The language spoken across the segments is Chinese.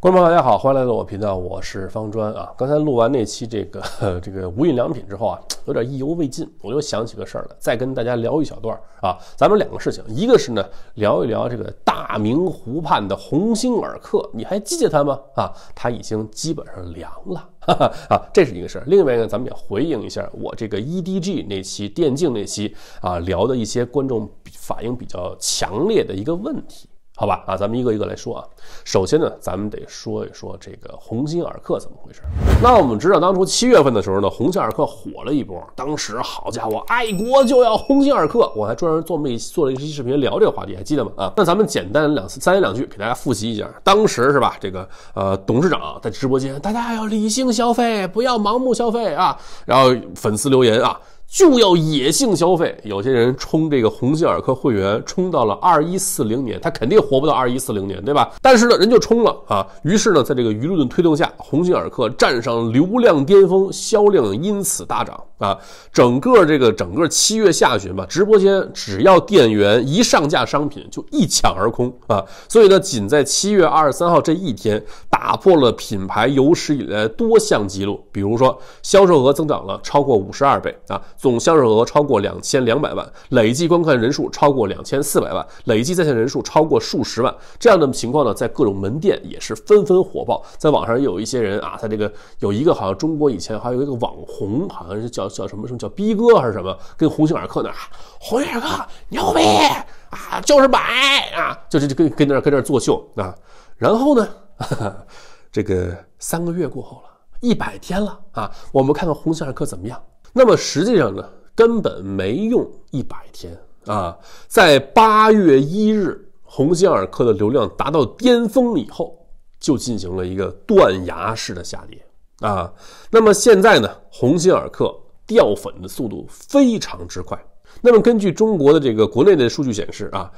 观众朋友大家好，欢迎来到我频道，我是方砖啊。刚才录完那期这个 这个无印良品之后啊，有点意犹未尽，我又想起个事儿来，再跟大家聊一小段啊。咱们两个事情，一个是呢聊一聊这个大明湖畔的鸿星尔克，你还记得他吗？啊，他已经基本上凉了哈哈 啊，这是一个事儿。另外呢，咱们也回应一下我这个 EDG 那期电竞那期啊聊的一些观众反应比较强烈的一个问题。好吧，啊，咱们一个一个来说啊。首先呢，咱们得说一说这个鸿星尔克怎么回事。那我们知道，当初七月份的时候呢，鸿星尔克火了一波。当时好家伙，爱国就要鸿星尔克，我还专门做了一做了一期视频聊这个话题，还记得吗？啊，那咱们简单两三言两句给大家复习一下，当时是吧？这个呃，董事长在直播间，大家要理性消费，不要盲目消费啊。然后粉丝留言啊。就要野性消费，有些人冲这个鸿星尔克会员，冲到了二一四零年，他肯定活不到二一四零年，对吧？但是呢，人就冲了啊。于是呢，在这个舆论推动下，鸿星尔克站上流量巅峰，销量因此大涨啊。整个这个整个七月下旬吧，直播间只要店员一上架商品，就一抢而空啊。所以呢，仅在七月二十三号这一天，打破了品牌有史以来多项记录，比如说销售额增长了超过五十二倍啊。总销售额超过两千两百万，累计观看人数超过两千四百万，累计在线人数超过数十万。这样的情况呢，在各种门店也是纷纷火爆。在网上有一些人啊，他这个有一个好像中国以前还有一个网红，好像是叫叫什么什么叫逼哥还是什么，跟鸿星尔克呢，鸿星尔克牛逼啊，就是买啊，就是就跟跟那跟那作秀啊。然后呢，这个三个月过后了，一百天了啊，我们看看红星尔克怎么样。那么实际上呢，根本没用一百天啊，在八月一日，鸿星尔克的流量达到巅峰以后，就进行了一个断崖式的下跌啊。那么现在呢，鸿星尔克掉粉的速度非常之快。那么根据中国的这个国内的数据显示啊。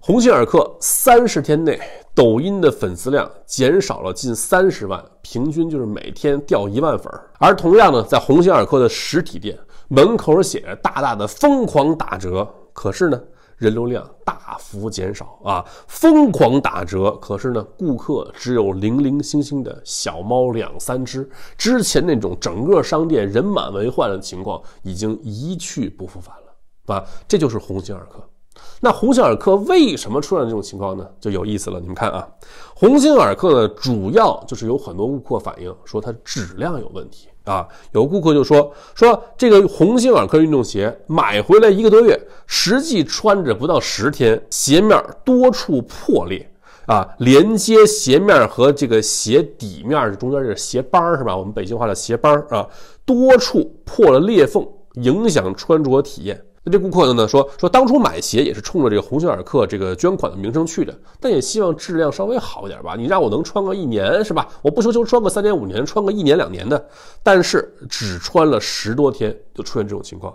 鸿星尔克三十天内抖音的粉丝量减少了近三十万，平均就是每天掉一万粉儿。而同样呢，在鸿星尔克的实体店门口写着大大的“疯狂打折”，可是呢人流量大幅减少啊！疯狂打折，可是呢顾客只有零零星星的小猫两三只。之前那种整个商店人满为患的情况已经一去不复返了，啊！这就是鸿星尔克。那鸿星尔克为什么出现这种情况呢？就有意思了。你们看啊，鸿星尔克呢，主要就是有很多顾客反映说它质量有问题啊。有顾客就说说这个鸿星尔克运动鞋买回来一个多月，实际穿着不到十天，鞋面多处破裂啊，连接鞋面和这个鞋底面中间这个鞋帮是吧？我们北京话的鞋帮啊，多处破了裂缝，影响穿着体验。那这顾客呢呢说说当初买鞋也是冲着这个鸿星尔克这个捐款的名声去的，但也希望质量稍微好一点吧。你让我能穿个一年是吧？我不求求穿个三年五年，穿个一年两年的。但是只穿了十多天就出现这种情况。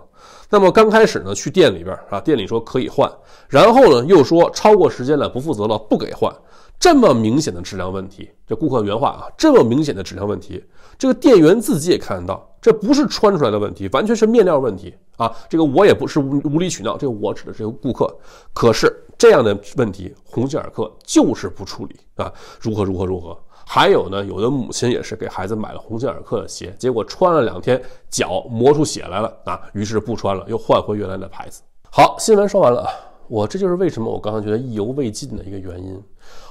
那么刚开始呢去店里边啊，店里说可以换，然后呢又说超过时间了不负责了不给换。这么明显的质量问题，这顾客原话啊，这么明显的质量问题，这个店员自己也看得到。这不是穿出来的问题，完全是面料问题啊！这个我也不是无理取闹，这个我指的是顾客。可是这样的问题，鸿星尔克就是不处理啊！如何如何如何？还有呢，有的母亲也是给孩子买了鸿星尔克的鞋，结果穿了两天，脚磨出血来了啊！于是不穿了，又换回原来的牌子。好，新闻说完了啊。我这就是为什么我刚刚觉得意犹未尽的一个原因，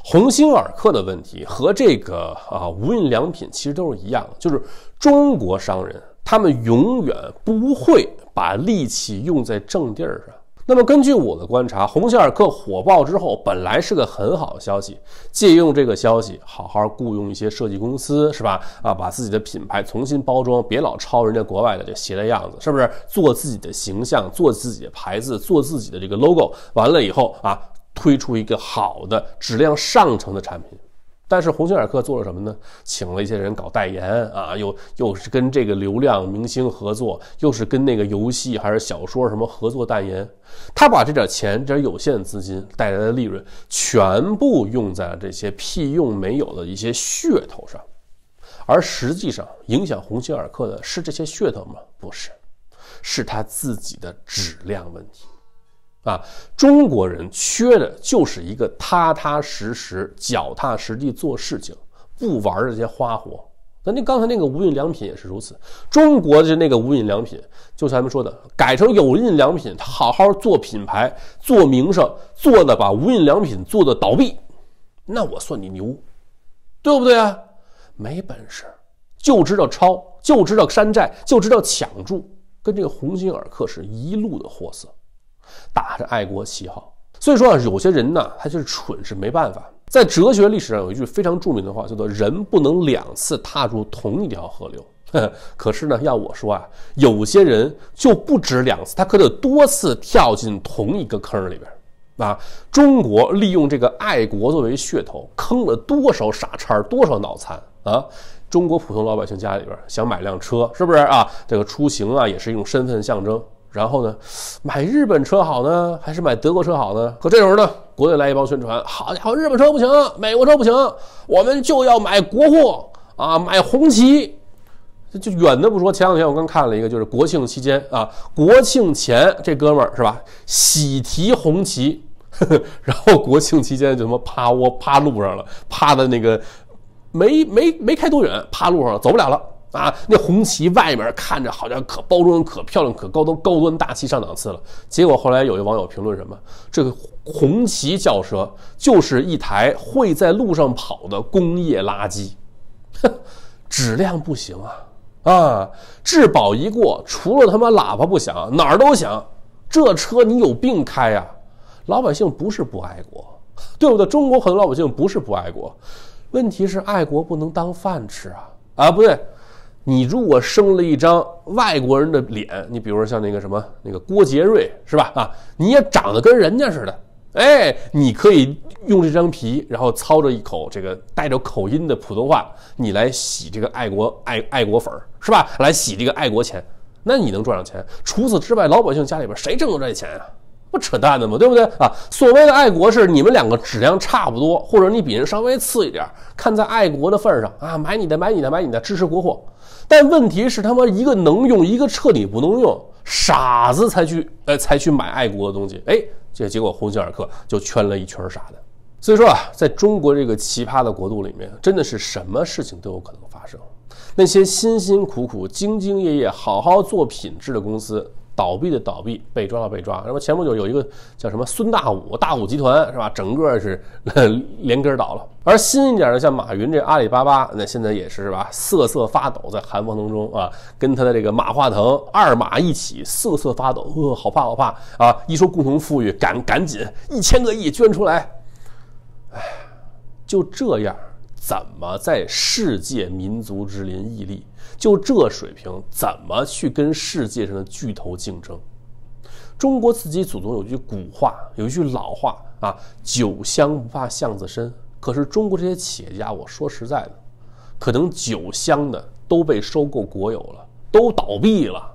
鸿星尔克的问题和这个啊无印良品其实都是一样，就是中国商人他们永远不会把力气用在正地儿上。那么根据我的观察，鸿星尔克火爆之后，本来是个很好的消息。借用这个消息，好好雇佣一些设计公司，是吧？啊，把自己的品牌重新包装，别老抄人家国外的这鞋的样子，是不是？做自己的形象，做自己的牌子，做自己的这个 logo。完了以后啊，推出一个好的、质量上乘的产品。但是鸿星尔克做了什么呢？请了一些人搞代言啊，又又是跟这个流量明星合作，又是跟那个游戏还是小说什么合作代言，他把这点钱、这点有限资金带来的利润，全部用在了这些屁用没有的一些噱头上，而实际上影响鸿星尔克的是这些噱头吗？不是，是他自己的质量问题。啊，中国人缺的就是一个踏踏实实、脚踏实地做事情，不玩这些花活。那那刚才那个无印良品也是如此。中国的那个无印良品，就咱们说的改成有印良品，好好做品牌、做名声，做的把无印良品做的倒闭，那我算你牛，对不对啊？没本事，就知道抄，就知道山寨，就知道抢注，跟这个鸿星尔克是一路的货色。打着爱国旗号，所以说啊，有些人呢，他就是蠢，是没办法。在哲学历史上有一句非常著名的话，叫做“人不能两次踏入同一条河流”。可是呢，要我说啊，有些人就不止两次，他可得多次跳进同一个坑里边。啊，中国利用这个爱国作为噱头，坑了多少傻叉，多少脑残啊！中国普通老百姓家里边想买辆车，是不是啊？这个出行啊，也是一种身份象征。然后呢，买日本车好呢，还是买德国车好呢？可这时候呢，国内来一帮宣传，好家伙，日本车不行，美国车不行，我们就要买国货啊，买红旗。就远的不说，前两天我刚看了一个，就是国庆期间啊，国庆前这哥们儿是吧，喜提红旗，然后国庆期间就他妈趴窝趴路上了，趴的那个没没没开多远趴路上了，走不了了。啊，那红旗外面看着好像可包装、可漂亮、可高端、高端大气上档次了。结果后来有一网友评论什么：“这个红旗轿车就是一台会在路上跑的工业垃圾，哼，质量不行啊！啊，质保一过，除了他妈喇叭不响，哪儿都响。这车你有病开呀！老百姓不是不爱国，对不对？中国很多老百姓不是不爱国，问题是爱国不能当饭吃啊！啊，不对。”你如果生了一张外国人的脸，你比如说像那个什么那个郭杰瑞是吧？啊，你也长得跟人家似的，哎，你可以用这张皮，然后操着一口这个带着口音的普通话，你来洗这个爱国爱爱国粉儿是吧？来洗这个爱国钱，那你能赚上钱？除此之外，老百姓家里边谁挣得这钱啊？不扯淡的嘛，对不对啊？所谓的爱国是你们两个质量差不多，或者你比人稍微次一点，看在爱国的份上啊，买你的买你的买你的支持国货。但问题是，他妈一个能用，一个彻底不能用，傻子才去，呃，才去买爱国的东西，哎，这结果鸿星尔克就圈了一圈儿啥的。所以说啊，在中国这个奇葩的国度里面，真的是什么事情都有可能发生。那些辛辛苦苦、兢兢业业、好好做品质的公司。倒闭的倒闭，被抓了被抓。那么前不久有一个叫什么孙大武，大武集团是吧？整个是连根倒了。而新一点的像马云这阿里巴巴，那现在也是是吧？瑟瑟发抖，在寒风当中啊，跟他的这个马化腾二马一起瑟瑟发抖，呃，好怕好怕啊！一说共同富裕，赶赶紧一千个亿捐出来。哎，就这样，怎么在世界民族之林屹立？就这水平，怎么去跟世界上的巨头竞争？中国自己祖宗有句古话，有一句老话啊：“酒香不怕巷子深。”可是中国这些企业家，我说实在的，可能酒香的都被收购国有了，都倒闭了，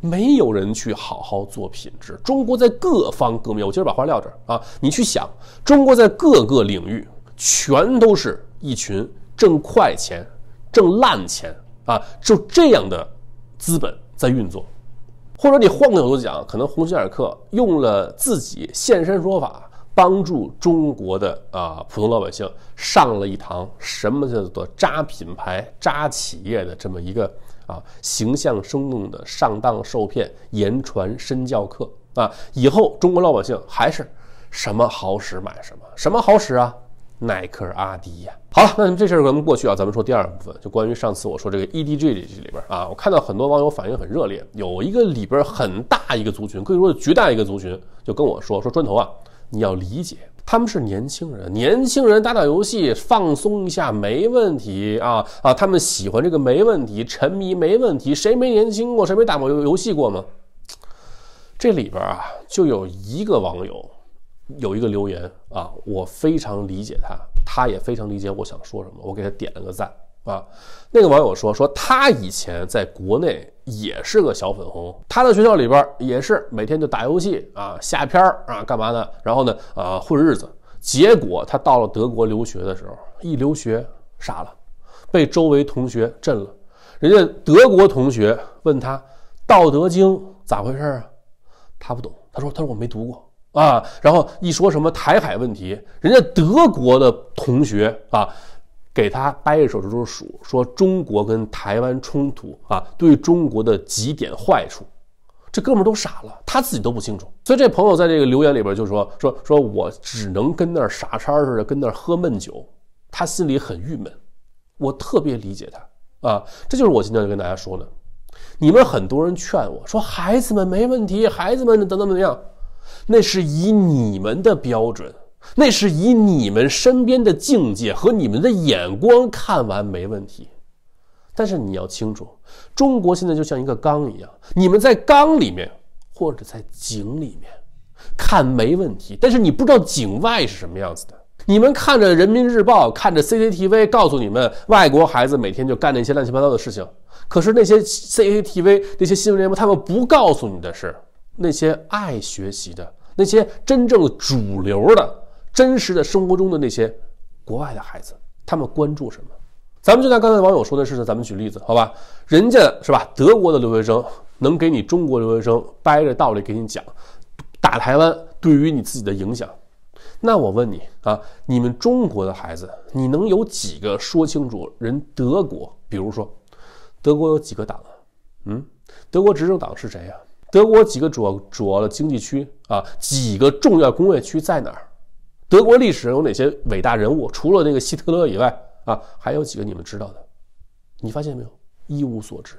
没有人去好好做品质。中国在各方各面，我今儿把话撂这儿啊，你去想，中国在各个领域，全都是一群挣快钱。挣烂钱啊！就这样的资本在运作，或者你换个角度讲，可能鸿星尔克用了自己现身说法，帮助中国的啊普通老百姓上了一堂什么叫做渣品牌、渣企业的这么一个啊形象生动的上当受骗、言传身教课啊！以后中国老百姓还是什么好使买什么，什么好使啊？耐克、阿迪呀，好了，那这事儿咱们过去啊，咱们说第二部分，就关于上次我说这个 EDG 这里边啊，我看到很多网友反应很热烈，有一个里边很大一个族群，可以说绝大一个族群就跟我说说砖头啊，你要理解，他们是年轻人，年轻人打打游戏放松一下没问题啊啊，他们喜欢这个没问题，沉迷没问题，谁没年轻过，谁没打过游游戏过吗？这里边啊，就有一个网友。有一个留言啊，我非常理解他，他也非常理解我想说什么，我给他点了个赞啊。那个网友说说他以前在国内也是个小粉红，他在学校里边也是每天就打游戏啊、下片儿啊、干嘛的，然后呢啊混日子。结果他到了德国留学的时候，一留学傻了，被周围同学震了。人家德国同学问他《道德经》咋回事啊？他不懂，他说他说我没读过。啊，然后一说什么台海问题，人家德国的同学啊，给他掰着手指头数，说中国跟台湾冲突啊，对中国的几点坏处，这哥们都傻了，他自己都不清楚。所以这朋友在这个留言里边就说说说我只能跟那傻叉似的跟那喝闷酒，他心里很郁闷，我特别理解他啊，这就是我今天就跟大家说的，你们很多人劝我说孩子们没问题，孩子们怎怎么样。那是以你们的标准，那是以你们身边的境界和你们的眼光看完没问题。但是你要清楚，中国现在就像一个缸一样，你们在缸里面或者在井里面看没问题，但是你不知道井外是什么样子的。你们看着《人民日报》，看着 CCTV，告诉你们外国孩子每天就干那些乱七八糟的事情。可是那些 CCTV 那些新闻联播，他们不告诉你的是。那些爱学习的、那些真正主流的、真实的、生活中的那些国外的孩子，他们关注什么？咱们就像刚才网友说的是，咱们举例子好吧？人家是吧？德国的留学生能给你中国留学生掰着道理给你讲打台湾对于你自己的影响。那我问你啊，你们中国的孩子，你能有几个说清楚人德国？比如说，德国有几个党啊？嗯，德国执政党是谁呀？德国几个主要主要的经济区啊，几个重要工业区在哪儿？德国历史上有哪些伟大人物？除了那个希特勒以外啊，还有几个你们知道的？你发现没有？一无所知，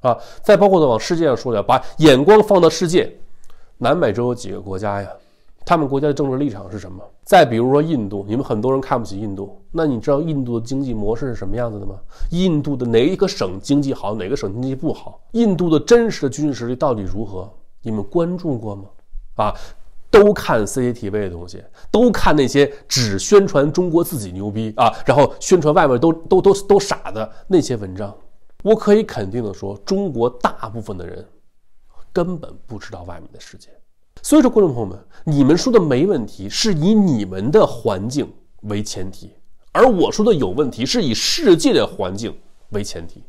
啊！再包括呢，往世界上说的，把眼光放到世界，南美洲有几个国家呀？他们国家的政治立场是什么？再比如说印度，你们很多人看不起印度，那你知道印度的经济模式是什么样子的吗？印度的哪一个省经济好，哪个省经济不好？印度的真实的军事实力到底如何？你们关注过吗？啊，都看 CCTV 的东西，都看那些只宣传中国自己牛逼啊，然后宣传外面都都都都傻的那些文章。我可以肯定的说，中国大部分的人根本不知道外面的世界。所以说，观众朋友们，你们说的没问题，是以你们的环境为前提；而我说的有问题，是以世界的环境为前提。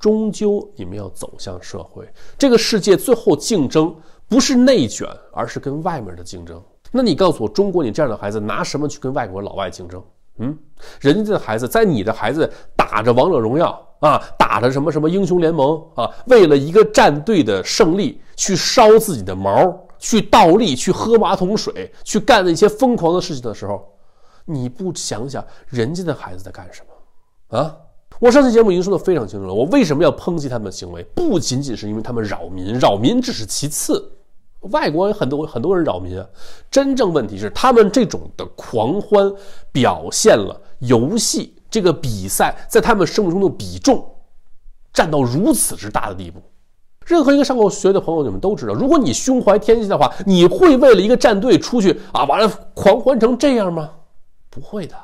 终究，你们要走向社会，这个世界最后竞争不是内卷，而是跟外面的竞争。那你告诉我，中国，你这样的孩子拿什么去跟外国老外竞争？嗯，人家的孩子在你的孩子打着王者荣耀啊，打着什么什么英雄联盟啊，为了一个战队的胜利。去烧自己的毛，去倒立，去喝马桶水，去干那些疯狂的事情的时候，你不想想人家的孩子在干什么啊？我上期节目已经说的非常清楚了，我为什么要抨击他们的行为？不仅仅是因为他们扰民，扰民只是其次。外国有很多很多人扰民，啊，真正问题是他们这种的狂欢表现了游戏这个比赛在他们生活中的比重，占到如此之大的地步。任何一个上过学的朋友，你们都知道，如果你胸怀天下的话，你会为了一个战队出去啊？完了狂欢成这样吗？不会的。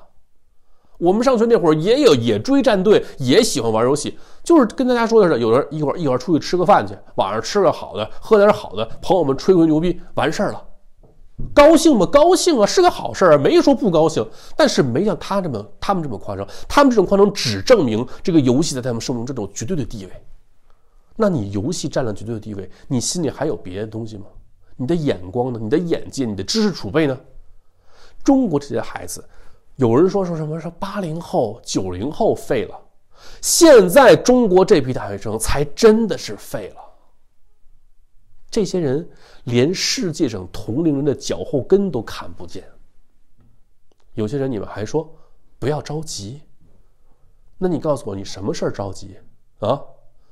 我们上学那会儿也有也追战队，也喜欢玩游戏，就是跟大家说的是，有人一会儿一会儿出去吃个饭去，晚上吃个好的，喝点好的，朋友们吹吹牛逼，完事儿了，高兴吗？高兴啊，是个好事儿，没说不高兴，但是没像他这么他们这么夸张，他们这种夸张只证明这个游戏在他们生命中这种绝对的地位。那你游戏占了绝对的地位，你心里还有别的东西吗？你的眼光呢？你的眼界？你的知识储备呢？中国这些孩子，有人说说什么说八零后、九零后废了，现在中国这批大学生才真的是废了。这些人连世界上同龄人的脚后跟都看不见。有些人你们还说不要着急，那你告诉我，你什么事儿着急啊？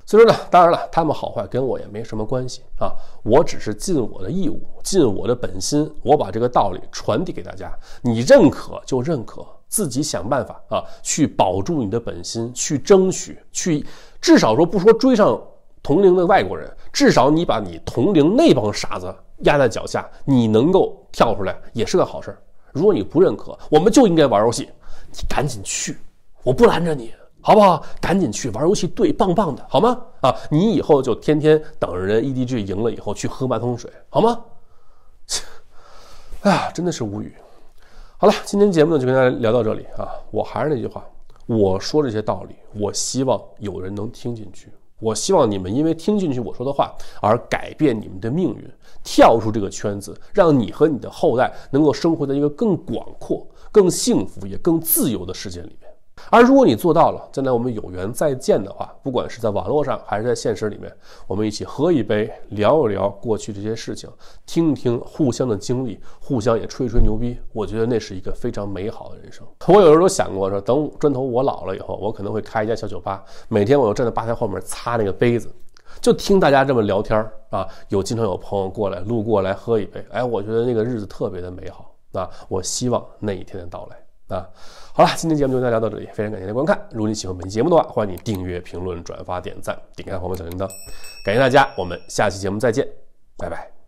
所以说呢，当然了，他们好坏跟我也没什么关系啊。我只是尽我的义务，尽我的本心，我把这个道理传递给大家。你认可就认可，自己想办法啊，去保住你的本心，去争取，去至少说不说追上同龄的外国人，至少你把你同龄那帮傻子压在脚下，你能够跳出来也是个好事儿。如果你不认可，我们就应该玩游戏。你赶紧去，我不拦着你。好不好？赶紧去玩游戏，对，棒棒的，好吗？啊，你以后就天天等着人 EDG 赢了以后去喝半桶水，好吗？哎呀，真的是无语。好了，今天节目呢就跟大家聊到这里啊。我还是那句话，我说这些道理，我希望有人能听进去，我希望你们因为听进去我说的话而改变你们的命运，跳出这个圈子，让你和你的后代能够生活在一个更广阔、更幸福也更自由的世界里面。而如果你做到了，将来我们有缘再见的话，不管是在网络上还是在现实里面，我们一起喝一杯，聊一聊过去这些事情，听一听互相的经历，互相也吹一吹牛逼，我觉得那是一个非常美好的人生。我有时候都想过说，等砖头我老了以后，我可能会开一家小酒吧，每天我就站在吧台后面擦那个杯子，就听大家这么聊天儿啊。有经常有朋友过来路过来喝一杯，哎，我觉得那个日子特别的美好啊。我希望那一天的到来。啊，好了，今天节目就跟大家聊到这里，非常感谢您的观看。如果你喜欢本期节目的话，欢迎你订阅、评论、转发、点赞，点开黄色小铃铛。感谢大家，我们下期节目再见，拜拜。